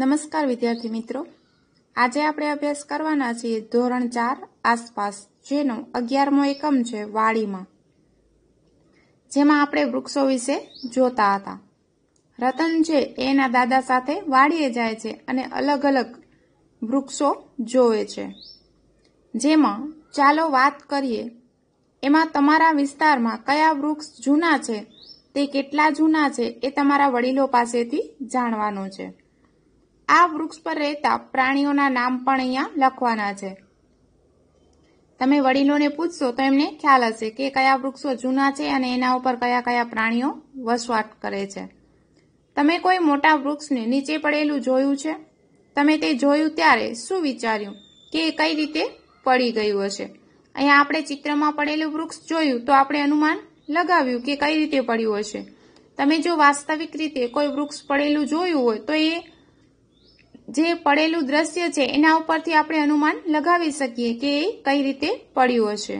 નમસ્કાર વિદ્યાર્થી મિત્રો આજે આપણે અભ્યાસ કરવાના છીએ ધોરણ ચાર આસપાસ જેનો અગિયારમો એકમ છે વાડીમાં જેમાં આપણે વૃક્ષો વિશે જોતા હતા રતન છે એના દાદા સાથે વાડીએ જાય છે અને અલગ અલગ વૃક્ષો જોવે છે જેમાં ચાલો વાત કરીએ એમાં તમારા વિસ્તારમાં કયા વૃક્ષ જૂના છે તે કેટલા જૂના છે એ તમારા વડીલો પાસેથી જાણવાનું છે આ વૃક્ષ પર રહેતા પ્રાણીઓના નામ પણ અહીંયા લખવાના છે તમે વડીલોને પૂછશો તો એમને ખ્યાલ હશે કે કયા વૃક્ષો જૂના છે અને એના ઉપર કયા કયા પ્રાણીઓ વસવાટ કરે છે તમે કોઈ મોટા વૃક્ષને નીચે પડેલું જોયું છે તમે તે જોયું ત્યારે શું વિચાર્યું કે કઈ રીતે પડી ગયું હશે અહીંયા આપણે ચિત્રમાં પડેલું વૃક્ષ જોયું તો આપણે અનુમાન લગાવ્યું કે કઈ રીતે પડ્યું હશે તમે જો વાસ્તવિક રીતે કોઈ વૃક્ષ પડેલું જોયું હોય તો એ જે પડેલું દ્રશ્ય છે એના ઉપરથી આપણે અનુમાન લગાવી શકીએ કે એ કઈ રીતે પડ્યું હશે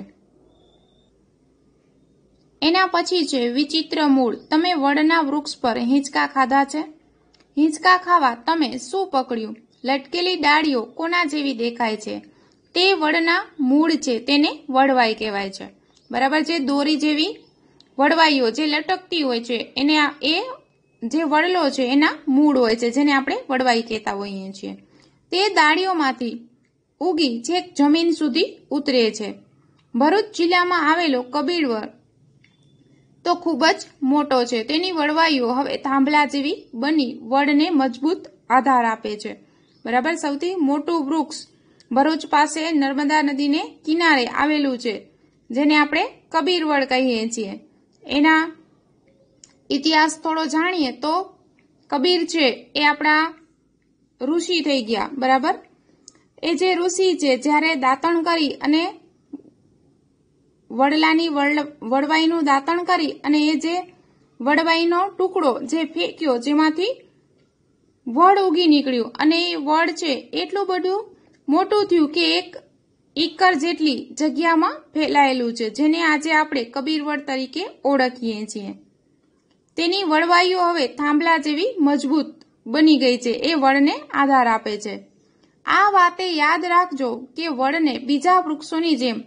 એના પછી છે વિચિત્ર મૂળ તમે વડના વૃક્ષ પર હિંચકા ખાધા છે હિંચકા ખાવા તમે શું પકડ્યું લટકેલી ડાળીઓ કોના જેવી દેખાય છે તે વડના મૂળ છે તેને વડવાઈ કહેવાય છે બરાબર જે દોરી જેવી વડવાઈઓ જે લટકતી હોય છે એને એ જે વડલો છે એના મૂળ હોય છે જેને આપણે વડવાઈ કહેતા હોઈએ છીએ તે દાળીઓમાંથી ઉગી છેક જમીન સુધી ઉતરે છે ભરૂચ જિલ્લામાં આવેલો કબીરવર તો ખૂબ જ મોટો છે તેની વડવાઈઓ હવે થાંભલા જેવી બની વડને મજબૂત આધાર આપે છે બરાબર સૌથી મોટું વૃક્ષ ભરૂચ પાસે નર્મદા નદીને કિનારે આવેલું છે જેને આપણે કબીરવડ કહીએ છીએ એના ઇતિહાસ થોડો જાણીએ તો કબીર છે એ આપણા ઋષિ થઈ ગયા બરાબર એ જે ઋષિ છે જ્યારે દાંતણ કરી અને વડલાની વડવાઈનું દાંતણ કરી અને એ જે વડવાઈનો ટુકડો જે ફેંક્યો જેમાંથી વડ ઉગી નીકળ્યું અને એ વડ છે એટલું બધું મોટું થયું કે એક એકર જેટલી જગ્યામાં ફેલાયેલું છે જેને આજે આપણે કબીરવડ તરીકે ઓળખીએ છીએ તેની વળવાઈઓ હવે થાંભલા જેવી મજબૂત બની ગઈ છે એ વળને આધાર આપે છે આ વાતે યાદ રાખજો કે વળને બીજા વૃક્ષોની જેમ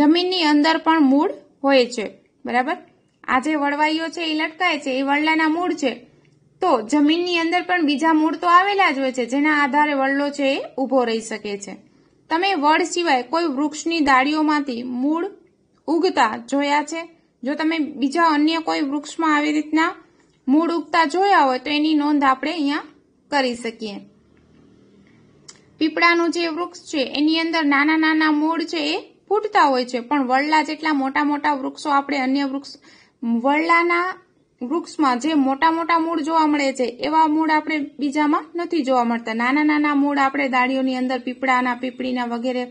જમીનની અંદર પણ મૂળ હોય છે બરાબર આ જે વળવાઈઓ છે એ લટકાય છે એ વડલાના મૂળ છે તો જમીનની અંદર પણ બીજા મૂળ તો આવેલા જ હોય છે જેના આધારે વડલો છે એ ઉભો રહી શકે છે તમે વડ સિવાય કોઈ વૃક્ષની ડાળીઓમાંથી મૂળ ઉગતા જોયા છે જો તમે બીજા અન્ય કોઈ વૃક્ષમાં આવી રીતના મૂળ ઉગતા જોયા હોય તો એની નોંધ આપણે અહીંયા કરી શકીએ પીપળાનું જે વૃક્ષ છે એની અંદર નાના નાના મૂળ છે એ ફૂટતા હોય છે પણ વડલા જેટલા મોટા મોટા વૃક્ષો આપણે અન્ય વૃક્ષ વડલાના વૃક્ષમાં જે મોટા મોટા મૂળ જોવા મળે છે એવા મૂળ આપણે બીજામાં નથી જોવા મળતા નાના નાના મૂળ આપણે દાળીઓની અંદર પીપળાના પીપળીના વગેરે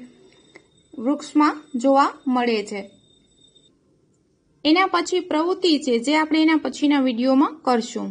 વૃક્ષમાં જોવા મળે છે એના પછી પ્રવૃત્તિ છે જે આપણે એના પછીના વિડીયોમાં કરશું